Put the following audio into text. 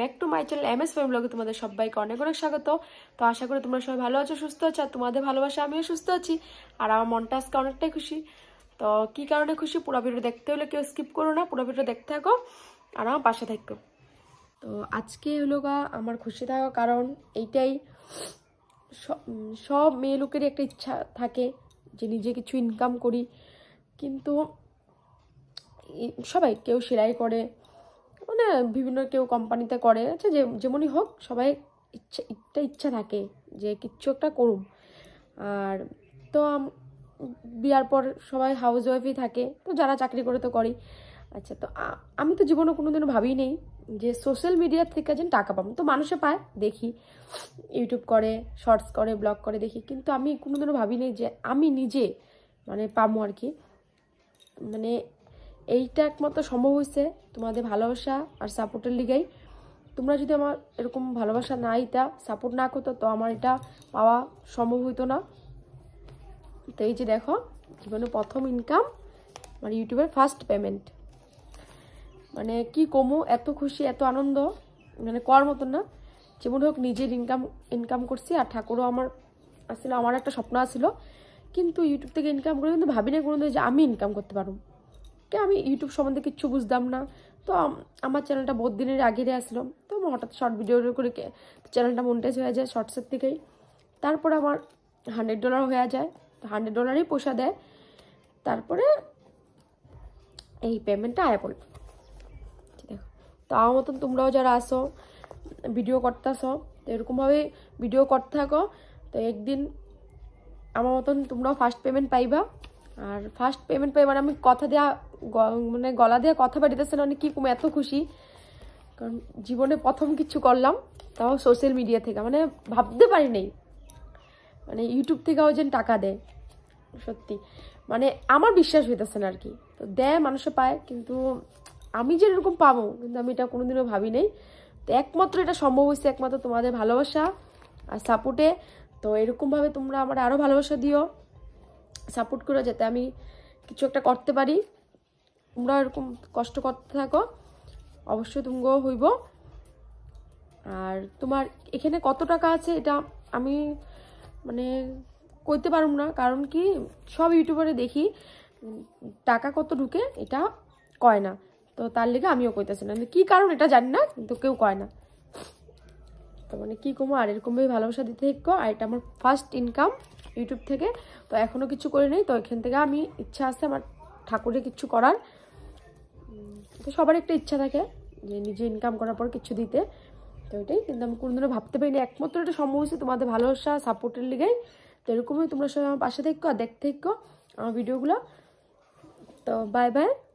back to my channel M S Fame ব্লগে তোমাদের সবাইকে অনেক অনেক স্বাগত তো আশা করি তোমরা সবাই ভালো আছো সুস্থ আছো আর তোমাদের ভালোবাসা আমিও সুস্থ আছি আর আমার মনটা আজকে অনেকটাই খুশি তো কি কারণে খুশি পুরো ভিডিও দেখতে হলে কেউ স্কিপ করো না পুরো ভিডিও দেখতে থাকো আর আমার পাশে থাকো তো আজকে হলো গা আমার খুশি থাকা কারণ এইটাই সব মেয়ে লোকেরই একটা ইচ্ছা থাকে যে নিজে কিছু ইনকাম করি কিন্তু সবাই কেউ সেলাই করে মানে বিভিন্ন কেউ কোম্পানিতে করে আচ্ছা যে যেমনই হোক সবাই ইচ্ছা একটা ইচ্ছা থাকে যে কিচ্ছু একটা করুন আর তো বিয়ার পর সবাই হাউস ওয়াইফই থাকে তো যারা চাকরি করে তো করি আচ্ছা তো আমি তো জীবনে কোনো দিনও ভাবি নেই যে সোশ্যাল মিডিয়ার থেকে যেন টাকা পাবো তো মানুষে পায় দেখি ইউটিউব করে শর্টস করে ব্লগ করে দেখি কিন্তু আমি কোনো দিনও ভাবি নেই যে আমি নিজে মানে পাবো আর কি মানে এইটা একমাত্র সম্ভব হয়েছে তোমাদের ভালোবাসা আর সাপোর্টের লিগেই তোমরা যদি আমার এরকম ভালোবাসা না এটা সাপোর্ট না করতো তো আমার এটা পাওয়া সম্ভব হইতো না তো এই যে দেখো জীবনে প্রথম ইনকাম মানে ইউটিউবের ফার্স্ট পেমেন্ট মানে কি কমু এত খুশি এত আনন্দ মানে কর মতন না যেমন হোক নিজের ইনকাম ইনকাম করছি আর ঠাকুরও আমার আসলে আমার একটা স্বপ্ন আছিল কিন্তু ইউটিউব থেকে ইনকাম করে কিন্তু ভাবি না কোনো যে আমি ইনকাম করতে পারবো কে আমি ইউটিউব সম্বন্ধে কিচ্ছু বুঝতাম না তো আমার চ্যানেলটা বহুত দিনের আগেরে আসলো তো হঠাৎ শর্ট ভিডিও করে চ্যানেলটা মনটাইজ হয়ে যায় শর্টসের থেকেই তারপরে আমার হান্ড্রেড ডলার হয়ে যায় হান্ড্রেড ডলারই পয়সা দেয় তারপরে এই পেমেন্টটা আয় পড়বে দেখো তো আমার মতন তোমরাও যারা আসো ভিডিও করতে আসো তো এরকমভাবে ভিডিও করতে থাকো তো একদিন আমার মতন তোমরাও ফার্স্ট পেমেন্ট পাইবা আর ফার্স্ট পেমেন্ট পাই মানে আমি কথা দেওয়া মানে গলা দিয়ে কথা অনেক কি কী এত খুশি কারণ জীবনে প্রথম কিছু করলাম তাও সোশ্যাল মিডিয়া থেকে মানে ভাবতে পারি নেই মানে ইউটিউব থেকেও যেন টাকা দেয় সত্যি মানে আমার বিশ্বাস হইতেছে না আর কি তো দেয় মানুষে পায় কিন্তু আমি যে এরকম পাবো কিন্তু আমি এটা কোনোদিনও ভাবি নেই তো একমাত্র এটা সম্ভব হয়েছে একমাত্র তোমাদের ভালোবাসা আর সাপোর্টে তো এরকমভাবে তোমরা আমার আরও ভালোবাসা দিও সাপোর্ট করো যাতে আমি কিছু একটা করতে পারি তোমরা এরকম কষ্ট করতে থাকো অবশ্যই তুঙ্গ হইব আর তোমার এখানে কত টাকা আছে এটা আমি মানে করতে পারব না কারণ কি সব ইউটিউবারে দেখি টাকা কত ঢুকে এটা কয় না তো তার লেগে আমিও কইতেছি না কী কারণ এটা জানি না কিন্তু কেউ কয় না তো মানে কী কমো আর এরকমভাবে ভালোবাসা দিতে থাকো আর এটা আমার ফার্স্ট ইনকাম ইউটিউব থেকে তো এখনও কিছু করে নেই তো এখান থেকে আমি ইচ্ছা আছে আমার ঠাকুরে কিছু করার তো সবার একটা ইচ্ছা থাকে যে নিজে ইনকাম করার পর কিছু দিতে তো ওইটাই কিন্তু আমি কোনোদিনও ভাবতে পারিনি একমাত্র এটা সম্ভব হয়েছে তোমাদের ভালোবাসা সাপোর্টের লিগেই তো এরকমই তোমরা সবাই আমার পাশে থেকো আর দেখতে থেকো আমার ভিডিওগুলো তো বাই বাই